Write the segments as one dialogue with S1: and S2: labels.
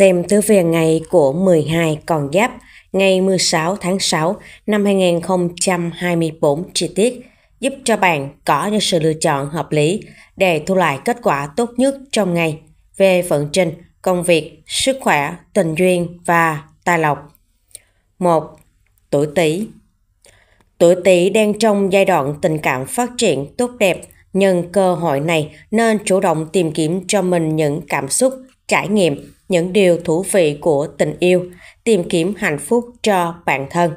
S1: Xem thứ về ngày của 12 con giáp ngày 16 tháng 6 năm 2024 chi tiết giúp cho bạn có những sự lựa chọn hợp lý để thu lại kết quả tốt nhất trong ngày về vận trình, công việc, sức khỏe, tình duyên và tài lộc. 1. Tuổi Tý Tuổi Tý đang trong giai đoạn tình cảm phát triển tốt đẹp, nhân cơ hội này nên chủ động tìm kiếm cho mình những cảm xúc, trải nghiệm những điều thú vị của tình yêu, tìm kiếm hạnh phúc cho bản thân.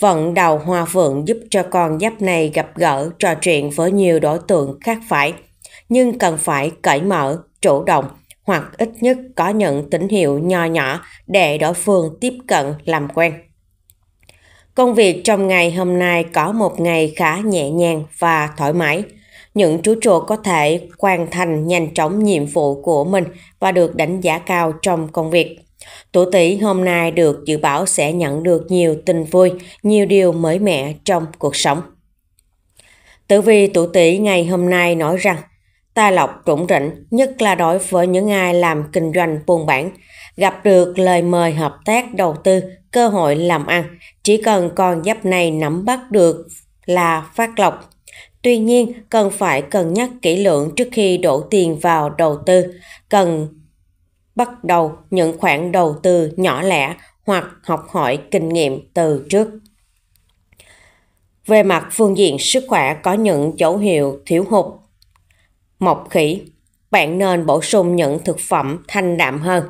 S1: Vận đầu hoa vượng giúp cho con giáp này gặp gỡ, trò chuyện với nhiều đối tượng khác phải, nhưng cần phải cởi mở, chủ động hoặc ít nhất có những tín hiệu nho nhỏ để đối phương tiếp cận làm quen. Công việc trong ngày hôm nay có một ngày khá nhẹ nhàng và thoải mái – những chú trộn có thể hoàn thành nhanh chóng nhiệm vụ của mình và được đánh giá cao trong công việc. Tuổi Tý hôm nay được dự báo sẽ nhận được nhiều tin vui, nhiều điều mới mẻ trong cuộc sống. Tử vi tuổi Tý ngày hôm nay nói rằng tài lộc rủng rỉnh, nhất là đối với những ai làm kinh doanh buôn bán, gặp được lời mời hợp tác đầu tư, cơ hội làm ăn, chỉ cần con giáp này nắm bắt được là phát lộc. Tuy nhiên, cần phải cân nhắc kỹ lưỡng trước khi đổ tiền vào đầu tư, cần bắt đầu những khoản đầu tư nhỏ lẻ hoặc học hỏi kinh nghiệm từ trước. Về mặt phương diện sức khỏe có những dấu hiệu thiếu hụt. Mộc khỉ, bạn nên bổ sung những thực phẩm thanh đạm hơn,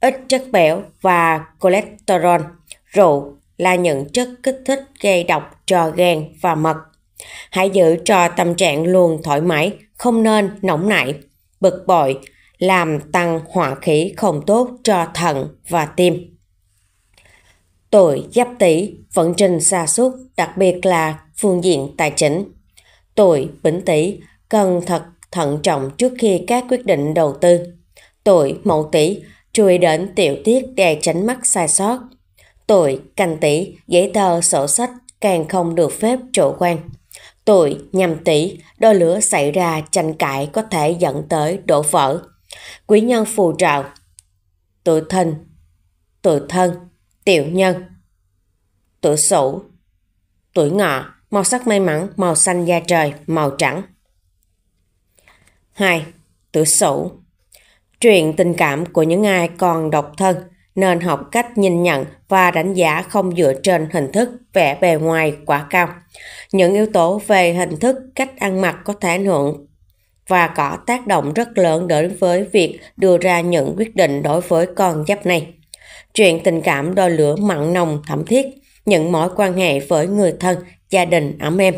S1: ít chất béo và cholesterol. Rượu là những chất kích thích gây độc cho gan và mật. Hãy giữ cho tâm trạng luôn thoải mái, không nên nóng nảy, bực bội, làm tăng hỏa khí không tốt cho thận và tim. Tuổi giáp tỷ vận trình xa suốt, đặc biệt là phương diện tài chính. Tuổi bính tỷ cần thật thận trọng trước khi các quyết định đầu tư. Tuổi mậu tỷ chú ý đến tiểu tiết để tránh mắc sai sót. Tuổi canh tỷ giấy tờ sổ sách càng không được phép chủ quan. Tuổi nhằm tỷ, đôi lửa xảy ra tranh cãi có thể dẫn tới đổ vỡ. Quý nhân phù trợ. Tuổi thân, tuổi thân, tiểu nhân. Tuổi sửu, tuổi ngọ, màu sắc may mắn, màu xanh da trời, màu trắng. 2. Tuổi sửu Chuyện tình cảm của những ai còn độc thân – nên học cách nhìn nhận và đánh giá không dựa trên hình thức vẻ bề ngoài quá cao. Những yếu tố về hình thức, cách ăn mặc có thể ảnh hưởng và có tác động rất lớn đến với việc đưa ra những quyết định đối với con giáp này. Chuyện tình cảm đôi lửa mặn nồng thẩm thiết, những mối quan hệ với người thân, gia đình ấm em.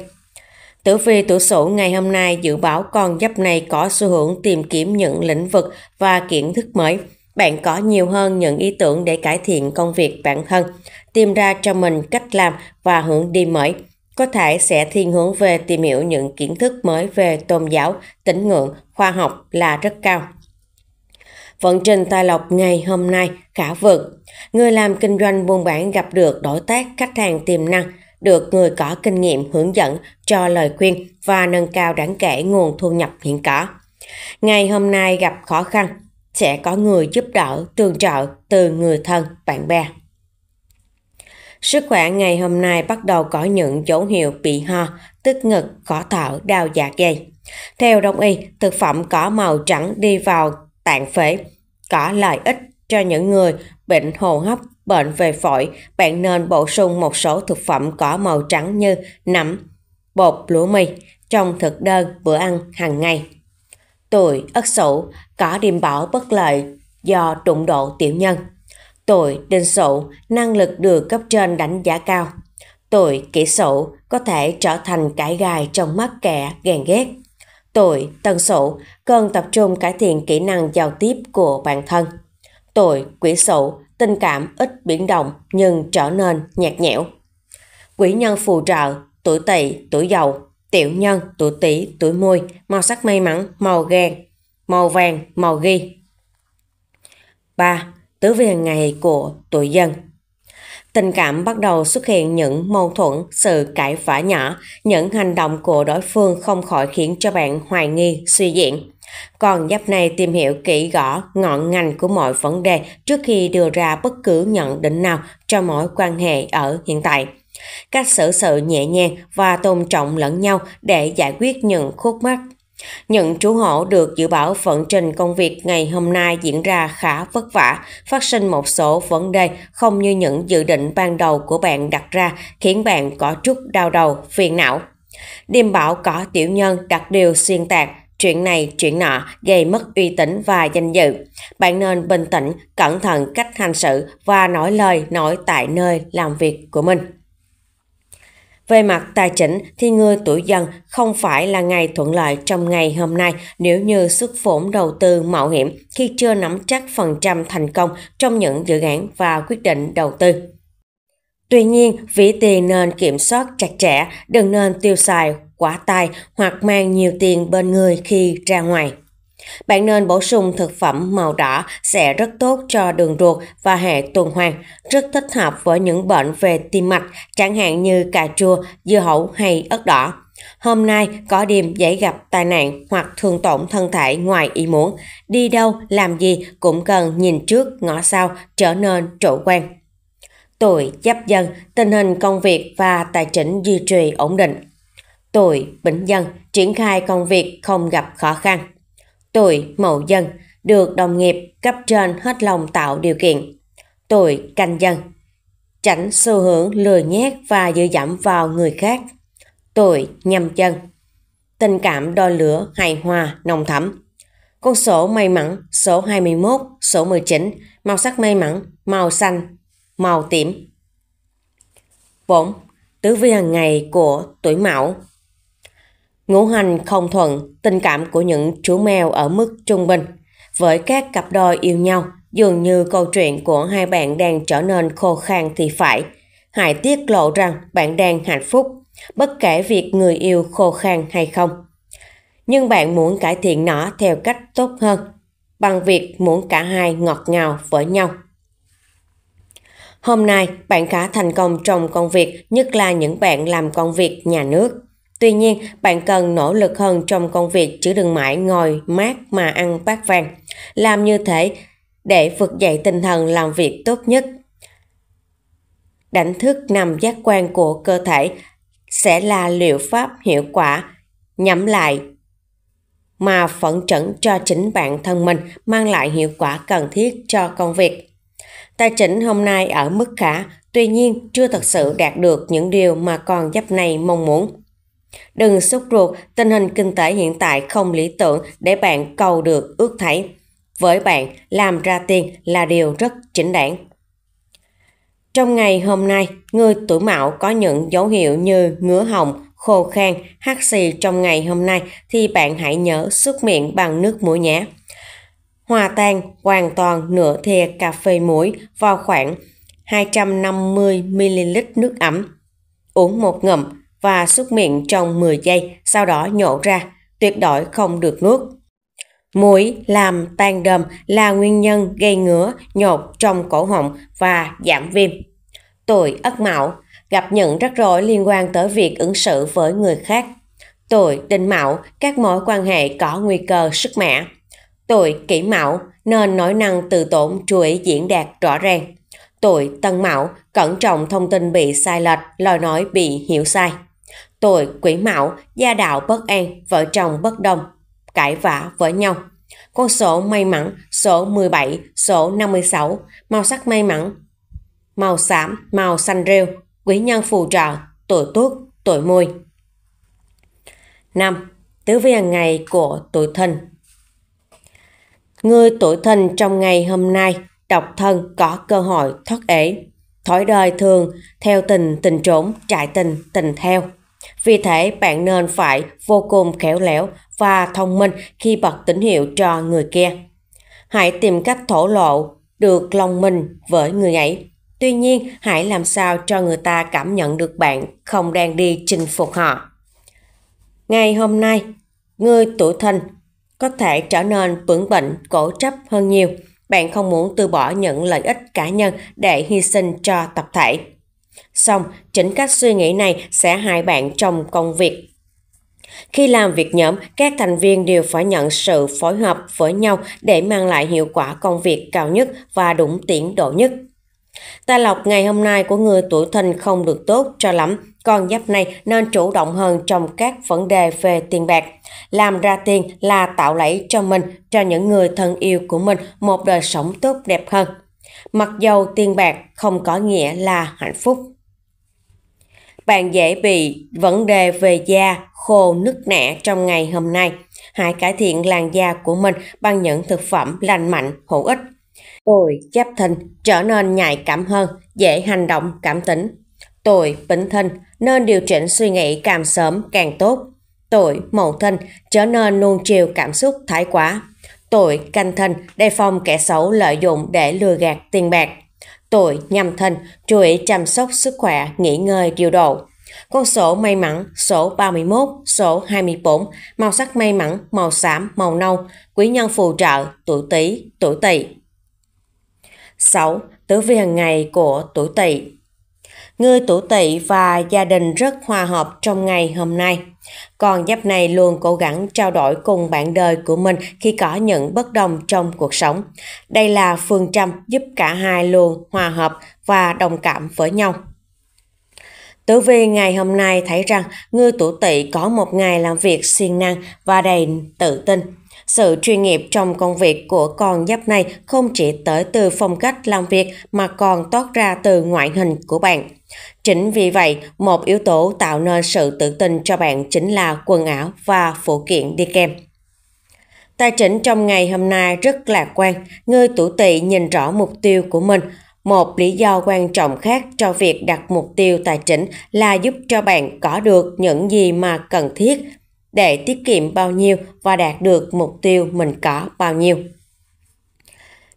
S1: Tử vi tuổi Sửu ngày hôm nay dự báo con giáp này có xu hướng tìm kiếm những lĩnh vực và kiến thức mới – bạn có nhiều hơn những ý tưởng để cải thiện công việc bản thân, tìm ra cho mình cách làm và hướng đi mới. Có thể sẽ thiên hướng về tìm hiểu những kiến thức mới về tôn giáo, tín ngưỡng, khoa học là rất cao. Vận trình tài lộc ngày hôm nay khả vượt. Người làm kinh doanh buôn bán gặp được đối tác khách hàng tiềm năng, được người có kinh nghiệm hướng dẫn cho lời khuyên và nâng cao đáng kể nguồn thu nhập hiện có. Ngày hôm nay gặp khó khăn, sẽ có người giúp đỡ, tương trợ từ người thân, bạn bè. Sức khỏe ngày hôm nay bắt đầu có những dấu hiệu bị ho, tức ngực, khó thở, đau dạ dày. Theo đông y, thực phẩm có màu trắng đi vào tạng phế có lợi ích cho những người bệnh hô hấp, bệnh về phổi, bạn nên bổ sung một số thực phẩm có màu trắng như nấm, bột lúa mì trong thực đơn bữa ăn hàng ngày tội ất sổ cả điềm bảo bất lợi do đụng độ tiểu nhân. tội đinh sổ năng lực được cấp trên đánh giá cao. tội kỹ sổ có thể trở thành cãi gai trong mắt kẻ ghen ghét. tội tân sổ cần tập trung cải thiện kỹ năng giao tiếp của bản thân. tội quỷ sổ tình cảm ít biến động nhưng trở nên nhạt nhẽo. Quỷ nhân phù trợ, tuổi tỵ, tuổi giàu tiểu nhân, tuổi tỷ, tuổi mùi, màu sắc may mắn, màu gan, màu vàng, màu ghi. 3. Tứ vi hàng ngày của tuổi dân Tình cảm bắt đầu xuất hiện những mâu thuẫn, sự cãi vã nhỏ, những hành động của đối phương không khỏi khiến cho bạn hoài nghi, suy diễn. Còn giáp này tìm hiểu kỹ gõ ngọn ngành của mọi vấn đề trước khi đưa ra bất cứ nhận định nào cho mối quan hệ ở hiện tại. Cách xử sự nhẹ nhàng và tôn trọng lẫn nhau để giải quyết những khúc mắc. Những chú hổ được dự báo vận trình công việc ngày hôm nay diễn ra khá vất vả, phát sinh một số vấn đề không như những dự định ban đầu của bạn đặt ra, khiến bạn có chút đau đầu, phiền não. Điềm bảo có tiểu nhân đặt điều xuyên tạc, chuyện này chuyện nọ gây mất uy tín và danh dự. Bạn nên bình tĩnh, cẩn thận cách hành sự và nói lời nói tại nơi làm việc của mình. Về mặt tài chính thì người tuổi dần không phải là ngày thuận lợi trong ngày hôm nay nếu như xuất vốn đầu tư mạo hiểm khi chưa nắm chắc phần trăm thành công trong những dự án và quyết định đầu tư. Tuy nhiên, vĩ tiền nên kiểm soát chặt chẽ, đừng nên tiêu xài, quá tài hoặc mang nhiều tiền bên người khi ra ngoài. Bạn nên bổ sung thực phẩm màu đỏ sẽ rất tốt cho đường ruột và hệ tuần hoàn, rất thích hợp với những bệnh về tim mạch, chẳng hạn như cà chua, dưa hấu hay ớt đỏ. Hôm nay có đêm dễ gặp tai nạn hoặc thương tổn thân thể ngoài ý muốn, đi đâu, làm gì cũng cần nhìn trước ngõ sau, trở nên chủ quan. Tuổi giáp dân, tình hình công việc và tài chính duy trì ổn định. Tuổi bỉnh dân, triển khai công việc không gặp khó khăn tuổi mậu dân, được đồng nghiệp cấp trên hết lòng tạo điều kiện. tuổi canh dân, tránh xu hướng lười nhét và dựa dẫm vào người khác. tuổi nhâm dân, tình cảm đo lửa hài hòa, nồng thẳm. Con số may mắn, số 21, số 19, màu sắc may mắn, màu xanh, màu tím. 4. Tứ vi hàng ngày của tuổi Mão Ngũ hành không thuận, tình cảm của những chú mèo ở mức trung bình. Với các cặp đôi yêu nhau, dường như câu chuyện của hai bạn đang trở nên khô khan thì phải. Hải tiết lộ rằng bạn đang hạnh phúc, bất kể việc người yêu khô khan hay không. Nhưng bạn muốn cải thiện nó theo cách tốt hơn, bằng việc muốn cả hai ngọt ngào với nhau. Hôm nay, bạn khá thành công trong công việc, nhất là những bạn làm công việc nhà nước. Tuy nhiên, bạn cần nỗ lực hơn trong công việc chứ đừng mãi ngồi mát mà ăn bát vàng. Làm như thế để vực dậy tinh thần làm việc tốt nhất. Đánh thức nằm giác quan của cơ thể sẽ là liệu pháp hiệu quả nhắm lại mà phẫn trẫn cho chính bạn thân mình mang lại hiệu quả cần thiết cho công việc. Tài chỉnh hôm nay ở mức khả, tuy nhiên chưa thật sự đạt được những điều mà con giáp này mong muốn. Đừng sốt ruột, tình hình kinh tế hiện tại không lý tưởng để bạn cầu được ước thấy. Với bạn, làm ra tiền là điều rất chính đáng. Trong ngày hôm nay, người tuổi mão có những dấu hiệu như ngứa hồng, khô khan, hắt xì trong ngày hôm nay thì bạn hãy nhớ xúc miệng bằng nước muối nhé. Hòa tan hoàn toàn nửa thìa cà phê muối vào khoảng 250ml nước ấm. Uống một ngụm và xúc miệng trong 10 giây, sau đó nhổ ra, tuyệt đối không được nuốt. Muối làm tan đờm là nguyên nhân gây ngứa, nhột trong cổ họng và giảm viêm. Tuổi ất mão gặp những rắc rối liên quan tới việc ứng xử với người khác. Tuổi đinh mão, các mối quan hệ có nguy cơ sức mẻ. Tuổi kỷ mão, nên nói năng từ tổn chuỗi diễn đạt rõ ràng. Tuổi tân mão, cẩn trọng thông tin bị sai lệch, lời nói bị hiểu sai. Tuổi quỷ mạo, gia đạo bất an, vợ chồng bất đồng, cãi vã với nhau. Con số may mắn, số 17, số 56, màu sắc may mắn, màu xám, màu xanh rêu, quý nhân phù trợ, tuổi tuất tuổi mùi. 5. Tứ vi hàng ngày của tuổi thìn Người tuổi thìn trong ngày hôm nay độc thân có cơ hội thoát ế. Thói đời thường, theo tình tình trốn, trại tình tình theo. Vì thế bạn nên phải vô cùng khéo léo và thông minh khi bật tín hiệu cho người kia. Hãy tìm cách thổ lộ được lòng mình với người ấy. Tuy nhiên, hãy làm sao cho người ta cảm nhận được bạn không đang đi chinh phục họ. Ngày hôm nay, người tuổi thìn có thể trở nên vững bệnh, cổ chấp hơn nhiều. Bạn không muốn từ bỏ những lợi ích cá nhân để hy sinh cho tập thể. Xong, chỉnh cách suy nghĩ này sẽ hại bạn trong công việc. Khi làm việc nhóm, các thành viên đều phải nhận sự phối hợp với nhau để mang lại hiệu quả công việc cao nhất và đúng tiến độ nhất. Tài lộc ngày hôm nay của người tuổi thìn không được tốt cho lắm, con giáp này nên chủ động hơn trong các vấn đề về tiền bạc. Làm ra tiền là tạo lẫy cho mình, cho những người thân yêu của mình một đời sống tốt đẹp hơn. Mặc dầu tiền bạc không có nghĩa là hạnh phúc. Bạn dễ bị vấn đề về da khô nứt nẻ trong ngày hôm nay. Hãy cải thiện làn da của mình bằng những thực phẩm lành mạnh, hữu ích. Tôi chấp thình trở nên nhạy cảm hơn, dễ hành động cảm tính. Tôi bỉnh thân nên điều chỉnh suy nghĩ càng sớm càng tốt. Tội mậu thân trở nên nuông chiều cảm xúc thái quá tội canh thân đề phòng kẻ xấu lợi dụng để lừa gạt tiền bạc tội nhâm thân chú ý chăm sóc sức khỏe nghỉ ngơi điều độ con số may mắn số 31, số 24, màu sắc may mắn màu xám, màu nâu, quý nhân phù trợ, tuổi tý, tuổi tỵ. 6. tử vi hàng ngày của tuổi tỵ. Người tuổi tỵ và gia đình rất hòa hợp trong ngày hôm nay. Còn giáp này luôn cố gắng trao đổi cùng bạn đời của mình khi có những bất đồng trong cuộc sống. Đây là phương châm giúp cả hai luôn hòa hợp và đồng cảm với nhau. Tử vi ngày hôm nay thấy rằng người tuổi tỵ có một ngày làm việc siêng năng và đầy tự tin. Sự chuyên nghiệp trong công việc của con giáp này không chỉ tới từ phong cách làm việc mà còn toát ra từ ngoại hình của bạn. Chính vì vậy, một yếu tố tạo nên sự tự tin cho bạn chính là quần áo và phụ kiện đi kèm. Tài chính trong ngày hôm nay rất lạc quan, người tuổi tỵ nhìn rõ mục tiêu của mình. Một lý do quan trọng khác cho việc đặt mục tiêu tài chính là giúp cho bạn có được những gì mà cần thiết để tiết kiệm bao nhiêu và đạt được mục tiêu mình có bao nhiêu.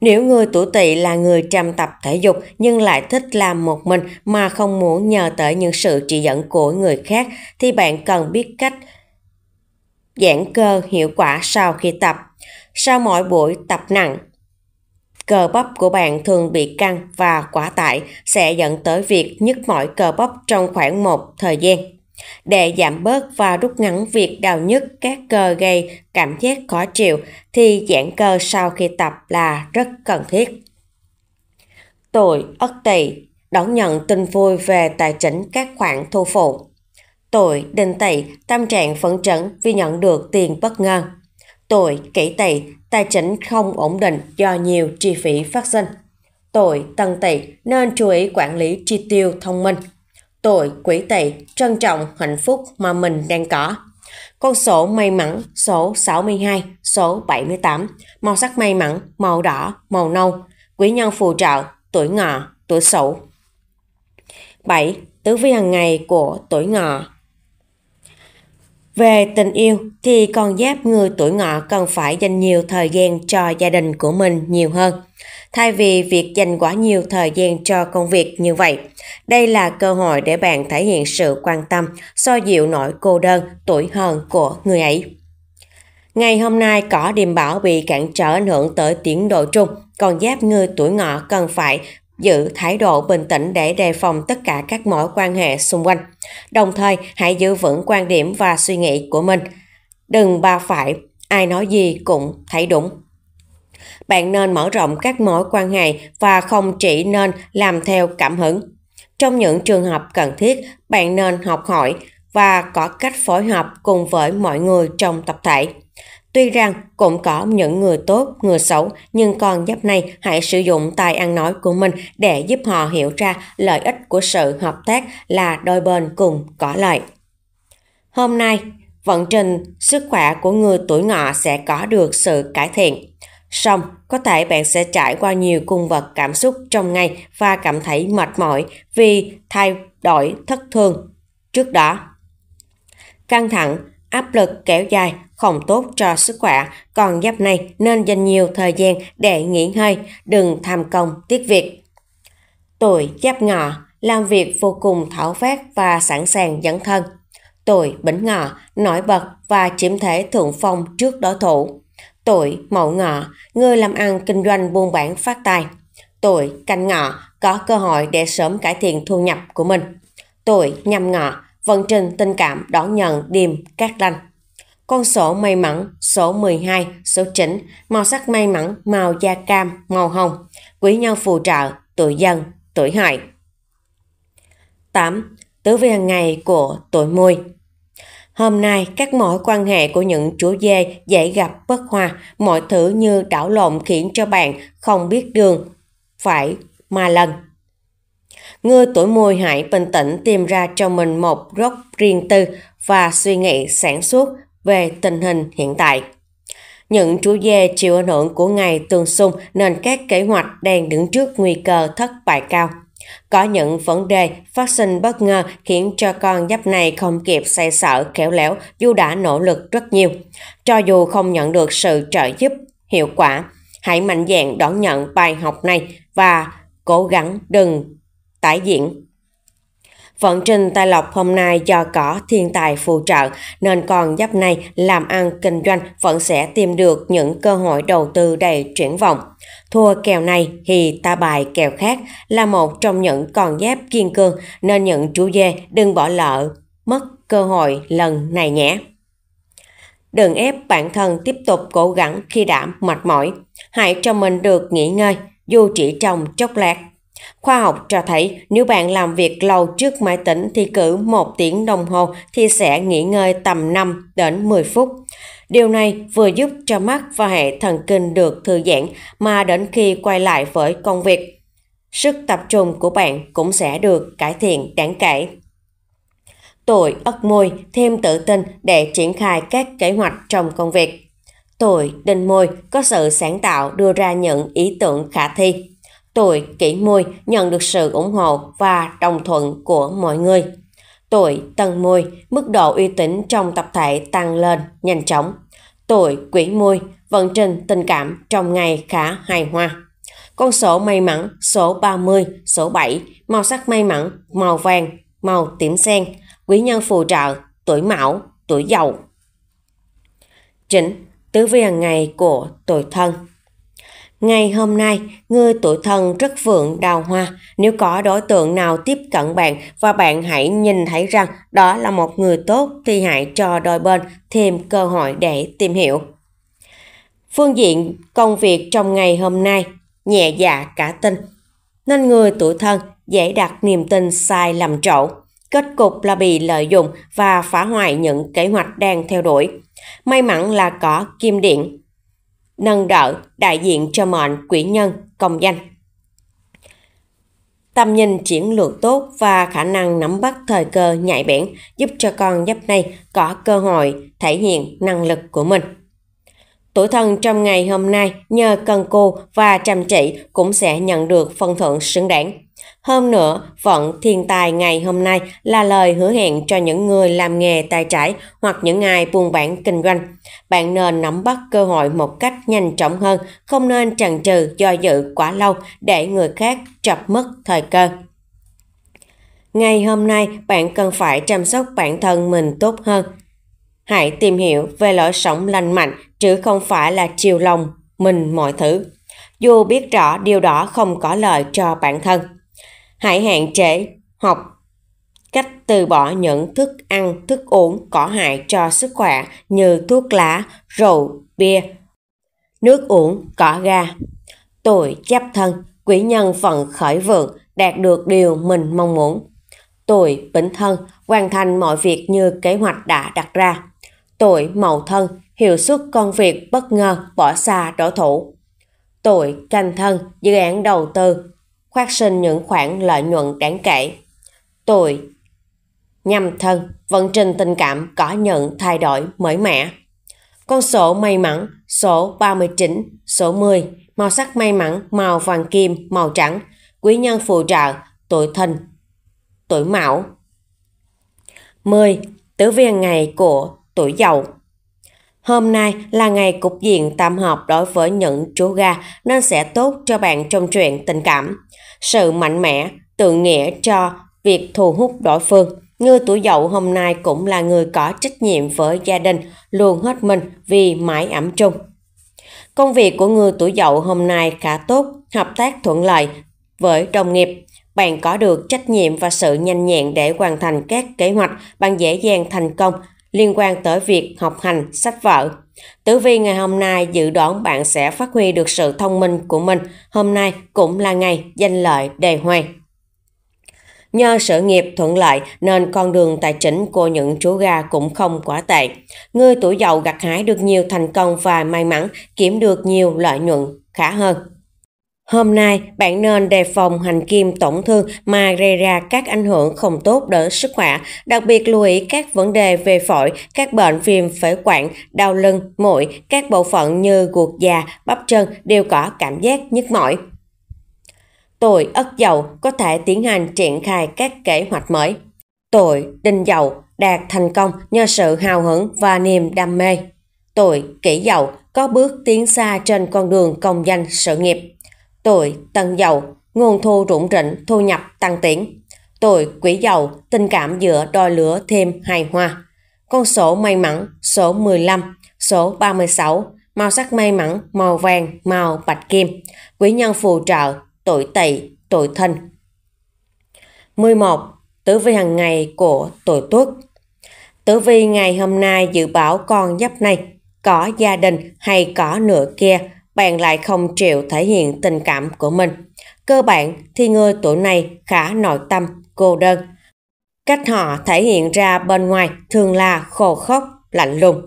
S1: Nếu người tuổi tỵ là người chăm tập thể dục nhưng lại thích làm một mình mà không muốn nhờ tới những sự chỉ dẫn của người khác thì bạn cần biết cách giãn cơ hiệu quả sau khi tập. Sau mỗi buổi tập nặng, cơ bắp của bạn thường bị căng và quá tải sẽ dẫn tới việc nhức mỏi cơ bắp trong khoảng một thời gian. Để giảm bớt và rút ngắn việc đau nhức các cơ gây cảm giác khó chịu thì giãn cơ sau khi tập là rất cần thiết. Tuổi Ất Tỵ đón nhận tin vui về tài chính các khoản thu phụ. Tuổi Đinh Tỵ tâm trạng phấn chấn vì nhận được tiền bất ngờ. Tuổi Kỷ Tỵ tài chính không ổn định do nhiều chi phí phát sinh. Tuổi Tân Tỵ nên chú ý quản lý chi tiêu thông minh tội, quỷ tỵ, trân trọng hạnh phúc mà mình đang có. Con số may mắn số 62, số 78, màu sắc may mắn, màu đỏ, màu nâu, quý nhân phù trợ, tuổi ngọ, tuổi sửu. 7. Tứ vi hàng ngày của tuổi ngọ về tình yêu thì con giáp người tuổi ngọ cần phải dành nhiều thời gian cho gia đình của mình nhiều hơn thay vì việc dành quá nhiều thời gian cho công việc như vậy. Đây là cơ hội để bạn thể hiện sự quan tâm, so dịu nỗi cô đơn, tuổi hờn của người ấy. Ngày hôm nay cỏ điềm bảo bị cản trở ảnh hưởng tới tiến độ chung, còn giáp người tuổi ngọ cần phải giữ thái độ bình tĩnh để đề phòng tất cả các mối quan hệ xung quanh. Đồng thời, hãy giữ vững quan điểm và suy nghĩ của mình. Đừng ba phải, ai nói gì cũng thấy đúng bạn nên mở rộng các mối quan hệ và không chỉ nên làm theo cảm hứng. Trong những trường hợp cần thiết, bạn nên học hỏi và có cách phối hợp cùng với mọi người trong tập thể. Tuy rằng cũng có những người tốt, người xấu, nhưng con giáp này hãy sử dụng tài ăn nói của mình để giúp họ hiểu ra lợi ích của sự hợp tác là đôi bên cùng có lợi. Hôm nay, vận trình sức khỏe của người tuổi ngọ sẽ có được sự cải thiện. Xong, có thể bạn sẽ trải qua nhiều cung vật cảm xúc trong ngày và cảm thấy mệt mỏi vì thay đổi thất thường trước đó. Căng thẳng, áp lực kéo dài không tốt cho sức khỏe, còn giáp này nên dành nhiều thời gian để nghỉ ngơi, đừng tham công tiếc việc. Tuổi giáp ngọ, làm việc vô cùng thảo phát và sẵn sàng dẫn thân. Tuổi bỉnh ngọ, nổi bật và chiếm thể thượng phong trước đối thủ Tuổi Mậu Ngọ, người làm ăn kinh doanh buôn bán phát tài. Tuổi Canh Ngọ, có cơ hội để sớm cải thiện thu nhập của mình. Tuổi Nhâm Ngọ, vận trình tình cảm đón nhận điềm cát lành. Con sổ may mắn số 12, số 9, màu sắc may mắn màu da cam, màu hồng. Quý nhân phù trợ, tuổi dân, tuổi hại 8. Tứ vi hàng ngày của tuổi mùi Hôm nay, các mối quan hệ của những chú dê dễ gặp bất hòa, mọi thứ như đảo lộn khiến cho bạn không biết đường. Phải mà lần. Ngươi tuổi mùi hãy bình tĩnh tìm ra cho mình một gốc riêng tư và suy nghĩ sản xuất về tình hình hiện tại. Những chú dê chịu ảnh hưởng của ngày tương xung nên các kế hoạch đang đứng trước nguy cơ thất bại cao. Có những vấn đề phát sinh bất ngờ khiến cho con giáp này không kịp xoay sở, khéo léo dù đã nỗ lực rất nhiều. Cho dù không nhận được sự trợ giúp hiệu quả, hãy mạnh dạn đón nhận bài học này và cố gắng đừng tái diễn Vận trình tài lộc hôm nay do có thiên tài phụ trợ nên con giáp này làm ăn kinh doanh vẫn sẽ tìm được những cơ hội đầu tư đầy triển vọng. Thua kèo này thì ta bài kèo khác là một trong những con giáp kiên cương nên những chú dê đừng bỏ lỡ mất cơ hội lần này nhé. Đừng ép bản thân tiếp tục cố gắng khi đã mệt mỏi. Hãy cho mình được nghỉ ngơi dù chỉ trong chốc lát Khoa học cho thấy nếu bạn làm việc lâu trước máy tính thì cứ 1 tiếng đồng hồ thì sẽ nghỉ ngơi tầm 5 đến 10 phút. Điều này vừa giúp cho mắt và hệ thần kinh được thư giãn mà đến khi quay lại với công việc, sức tập trung của bạn cũng sẽ được cải thiện đáng kể. Tuổi ất môi thêm tự tin để triển khai các kế hoạch trong công việc. Tuổi đinh môi có sự sáng tạo đưa ra những ý tưởng khả thi tuổi kỷ mùi nhận được sự ủng hộ và đồng thuận của mọi người. Tuổi tân mùi mức độ uy tín trong tập thể tăng lên nhanh chóng. Tuổi quỷ mùi vận trình tình cảm trong ngày khá hài hòa. Con số may mắn số 30, số 7, màu sắc may mắn, màu vàng, màu tím sen, quý nhân phù trợ, tuổi mão, tuổi dậu. Chính, tứ vi hàng ngày của tuổi thân. Ngày hôm nay, ngươi tuổi thân rất vượng đào hoa. Nếu có đối tượng nào tiếp cận bạn và bạn hãy nhìn thấy rằng đó là một người tốt thì hãy cho đôi bên thêm cơ hội để tìm hiểu. Phương diện công việc trong ngày hôm nay nhẹ dạ cả tin, nên người tuổi thân dễ đặt niềm tin sai lầm trộn. Kết cục là bị lợi dụng và phá hoại những kế hoạch đang theo đuổi. May mắn là có kim điện, nâng đỡ đại diện cho mệnh quỷ nhân công danh. Tầm nhìn chiến lược tốt và khả năng nắm bắt thời cơ nhạy bén giúp cho con giáp này có cơ hội thể hiện năng lực của mình. Tuổi thân trong ngày hôm nay nhờ cần cù và chăm chỉ cũng sẽ nhận được phần thưởng xứng đáng. Hơn nữa, vận thiên tài ngày hôm nay là lời hứa hẹn cho những người làm nghề tài trải hoặc những ai buôn bán kinh doanh. Bạn nên nắm bắt cơ hội một cách nhanh chóng hơn, không nên chần chừ do dự quá lâu để người khác chập mất thời cơ. Ngày hôm nay, bạn cần phải chăm sóc bản thân mình tốt hơn. Hãy tìm hiểu về lối sống lành mạnh chứ không phải là chiều lòng mình mọi thứ. Dù biết rõ điều đó không có lợi cho bản thân. Hãy hạn chế học cách từ bỏ những thức ăn, thức uống có hại cho sức khỏe như thuốc lá, rượu, bia, nước uống, cỏ ga. Tuổi chấp thân, quý nhân phận khởi vượng, đạt được điều mình mong muốn. Tuổi bính thân, hoàn thành mọi việc như kế hoạch đã đặt ra. Tuổi mậu thân, hiệu suất công việc bất ngờ, bỏ xa đối thủ. Tuổi canh thân, dự án đầu tư, khoát sinh những khoản lợi nhuận đáng kể. tuổi nhằm thân, vận trình tình cảm có nhận thay đổi mới mẻ. Con số may mắn, số 39, số 10, màu sắc may mắn, màu vàng kim, màu trắng, quý nhân phụ trợ, tuổi thìn, tuổi mão. 10. Tử viên ngày của tuổi giàu Hôm nay là ngày cục diện tạm hợp đối với những chú gà nên sẽ tốt cho bạn trong chuyện tình cảm. Sự mạnh mẽ tự nghĩa cho việc thu hút đối phương. Người tuổi dậu hôm nay cũng là người có trách nhiệm với gia đình, luôn hết mình vì mãi ẩm chung. Công việc của người tuổi dậu hôm nay khá tốt, hợp tác thuận lợi với đồng nghiệp. Bạn có được trách nhiệm và sự nhanh nhẹn để hoàn thành các kế hoạch, bằng dễ dàng thành công liên quan tới việc học hành, sách vợ Tử vi ngày hôm nay dự đoán bạn sẽ phát huy được sự thông minh của mình. Hôm nay cũng là ngày danh lợi đề hoài. Nhờ sự nghiệp thuận lợi nên con đường tài chính của những chú gà cũng không quá tệ. Người tuổi giàu gặt hái được nhiều thành công và may mắn, kiếm được nhiều lợi nhuận khá hơn. Hôm nay, bạn nên đề phòng hành kim tổn thương mà gây ra các ảnh hưởng không tốt đến sức khỏe, đặc biệt lưu ý các vấn đề về phổi, các bệnh viêm phế quản, đau lưng, mũi, các bộ phận như ruột già, bắp chân đều có cảm giác nhức mỏi. Tuổi Ất Dậu có thể tiến hành triển khai các kế hoạch mới. Tuổi Đinh Dậu đạt thành công nhờ sự hào hứng và niềm đam mê. Tuổi Kỷ Dậu có bước tiến xa trên con đường công danh sự nghiệp. Tuổi, tần giàu nguồn thu rủng rỉnh, thu nhập tăng tiến. Tuổi, quỷ giàu tình cảm giữa đôi lửa thêm hài hòa. Con số may mắn, số 15, số 36, màu sắc may mắn, màu vàng, màu bạch kim. Quý nhân phù trợ, tuổi tỵ, tuổi thân. 11. Tử vi hàng ngày của tuổi tuất Tử vi ngày hôm nay dự báo con giáp này, có gia đình hay có nửa kia bạn lại không chịu thể hiện tình cảm của mình. Cơ bản thì người tuổi này khá nội tâm, cô đơn. Cách họ thể hiện ra bên ngoài thường là khô khóc lạnh lùng.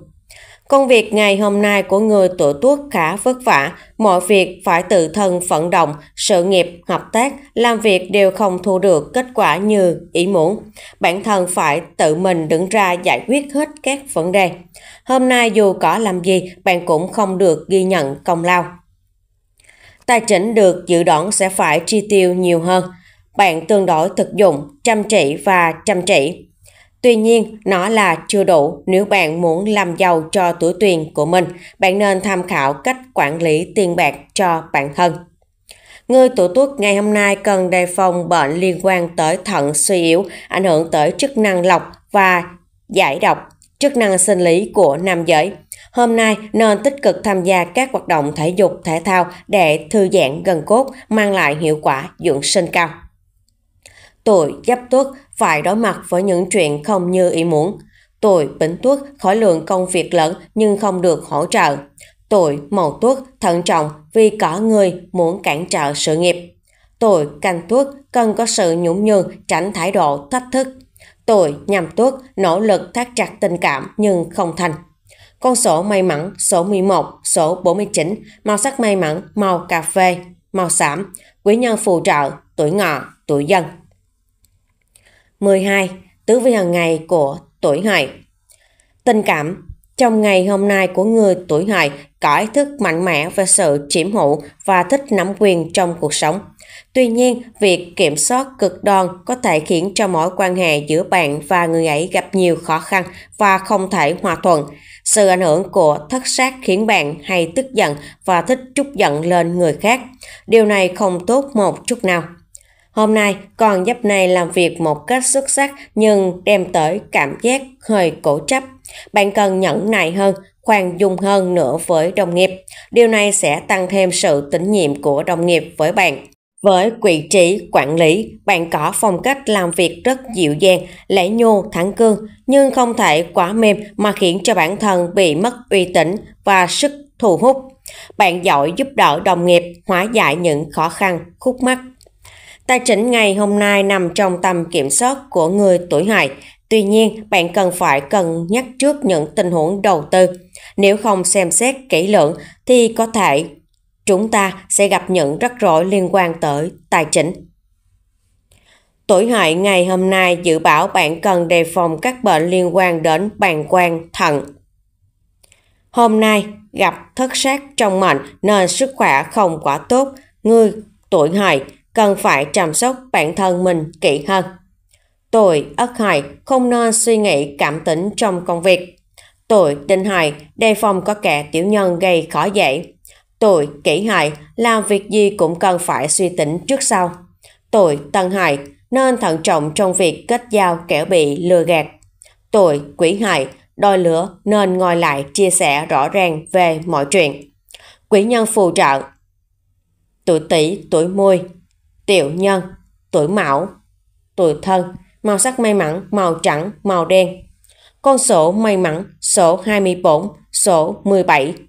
S1: Công việc ngày hôm nay của người tuổi tuất khá vất vả, mọi việc phải tự thân vận động, sự nghiệp, hợp tác, làm việc đều không thu được kết quả như ý muốn. Bản thân phải tự mình đứng ra giải quyết hết các vấn đề. Hôm nay dù có làm gì, bạn cũng không được ghi nhận công lao. Tài chính được dự đoán sẽ phải chi tiêu nhiều hơn. Bạn tương đối thực dụng, chăm chỉ và chăm chỉ Tuy nhiên, nó là chưa đủ nếu bạn muốn làm giàu cho tuổi tiền của mình. Bạn nên tham khảo cách quản lý tiền bạc cho bản thân. Người tuổi tuất ngày hôm nay cần đề phòng bệnh liên quan tới thận suy yếu, ảnh hưởng tới chức năng lọc và giải độc, chức năng sinh lý của nam giới. Hôm nay nên tích cực tham gia các hoạt động thể dục thể thao để thư giãn gần cốt, mang lại hiệu quả dưỡng sinh cao. Tôi dấp tuất phải đối mặt với những chuyện không như ý muốn. Tôi bính tuất khối lượng công việc lớn nhưng không được hỗ trợ. Tôi mậu tuất thận trọng vì có người muốn cản trở sự nghiệp. Tôi canh tuất cần có sự nhũng nhường tránh thái độ thách thức. Tôi nhằm tuất nỗ lực thắt chặt tình cảm nhưng không thành. Con số may mắn số 11, số 49, màu sắc may mắn màu cà phê, màu xám, quý nhân phù trợ, tuổi ngọ, tuổi dân. 12. Tứ vi hàng ngày của tuổi hợi Tình cảm Trong ngày hôm nay của người tuổi hợi có ý thức mạnh mẽ về sự chiếm hữu và thích nắm quyền trong cuộc sống. Tuy nhiên, việc kiểm soát cực đoan có thể khiến cho mối quan hệ giữa bạn và người ấy gặp nhiều khó khăn và không thể hòa thuận. Sự ảnh hưởng của thất sát khiến bạn hay tức giận và thích trút giận lên người khác. Điều này không tốt một chút nào. Hôm nay, con giáp này làm việc một cách xuất sắc nhưng đem tới cảm giác hơi cổ chấp. Bạn cần nhẫn nại hơn, khoan dung hơn nữa với đồng nghiệp. Điều này sẽ tăng thêm sự tín nhiệm của đồng nghiệp với bạn. Với quỹ trí, quản lý, bạn có phong cách làm việc rất dịu dàng, lễ nhô, thẳng cương, nhưng không thể quá mềm mà khiến cho bản thân bị mất uy tín và sức thu hút. Bạn giỏi giúp đỡ đồng nghiệp, hóa giải những khó khăn, khúc mắc Tài chính ngày hôm nay nằm trong tầm kiểm soát của người tuổi hợi. Tuy nhiên, bạn cần phải cân nhắc trước những tình huống đầu tư. Nếu không xem xét kỹ lưỡng thì có thể chúng ta sẽ gặp những rắc rối liên quan tới tài chính. Tuổi hợi ngày hôm nay dự báo bạn cần đề phòng các bệnh liên quan đến bàn quang thận. Hôm nay gặp thất sát trong mệnh nên sức khỏe không quá tốt, người tuổi hợi cần phải chăm sóc bản thân mình kỹ hơn. Tôi, ất hại, không nên suy nghĩ cảm tính trong công việc. Tôi, đinh hại, đề phòng có kẻ tiểu nhân gây khó dễ. Tôi, kỹ hại, làm việc gì cũng cần phải suy tính trước sau. Tôi, tân hại, nên thận trọng trong việc kết giao kẻ bị lừa gạt. Tôi, quỷ hại, đôi lửa nên ngồi lại chia sẻ rõ ràng về mọi chuyện. Quỷ nhân phù trợ Tuổi tỷ, tuổi môi, tiểu nhân, tuổi mão, tuổi thân, màu sắc may mắn, màu trắng, màu đen. Con số may mắn số 24, số 17.